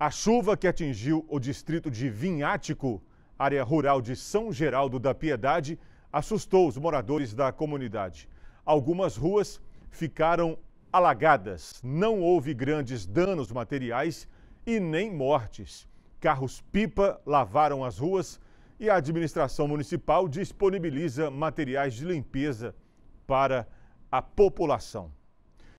A chuva que atingiu o distrito de Vinhático, área rural de São Geraldo da Piedade, assustou os moradores da comunidade. Algumas ruas ficaram alagadas. Não houve grandes danos materiais e nem mortes. Carros-pipa lavaram as ruas e a administração municipal disponibiliza materiais de limpeza para a população.